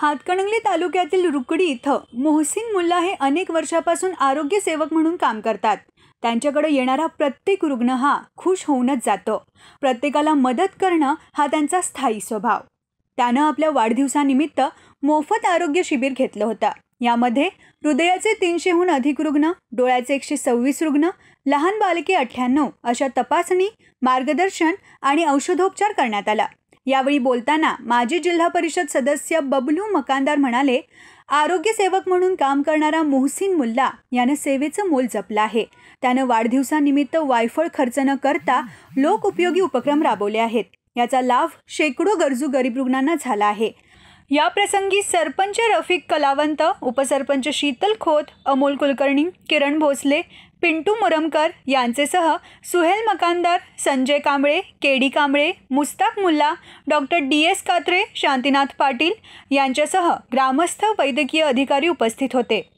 हातकणंगले तालुक्यातील रुकडी इथं मोहसिन मुल्ला हे अनेक वर्षापासून आरोग्य सेवक म्हणून काम करतात त्यांच्याकडे येणारा प्रत्येक रुग्ण हा खुश होऊनच जातो प्रत्येकाला मदत करणं हा त्यांचा स्थायी स्वभाव त्यानं आपल्या वाढदिवसानिमित्त मोफत आरोग्य शिबिर घेतलं होतं यामध्ये हृदयाचे तीनशेहून अधिक रुग्ण डोळ्याचे एकशे सव्वीस रुग्ण लहान बालके अठ्ठ्याण्णव अशा तपासणी मार्गदर्शन आणि औषधोपचार करण्यात आला यावेळी बोलताना माजी जिल्हा परिषद सदस्य बबलू मकानदार म्हणाले आरोग्य सेवक म्हणून काम करणारा मोहसिन मुल्ला यानं सेवेचं मोल जपलं आहे त्यानं वाढदिवसानिमित्त वायफळ खर्च न करता लोकउपयोगी उपक्रम राबवले आहेत याचा लाभ शेकडो गरजू गरीब रुग्णांना झाला आहे या प्रसंगी सरपंच रफिक कलावंत उपसरपंच शीतल खोत अमोल कुलकर्णी किरण भोसले पिंटू मुरमकर यांचेसह Suhel Makandar Sanjay Kamble K D Kamble Mustaq Mulla doctor D S Katre Shantinath Patil यांच्यासह ग्रामस्थ वैद्यकीय अधिकारी उपस्थित होते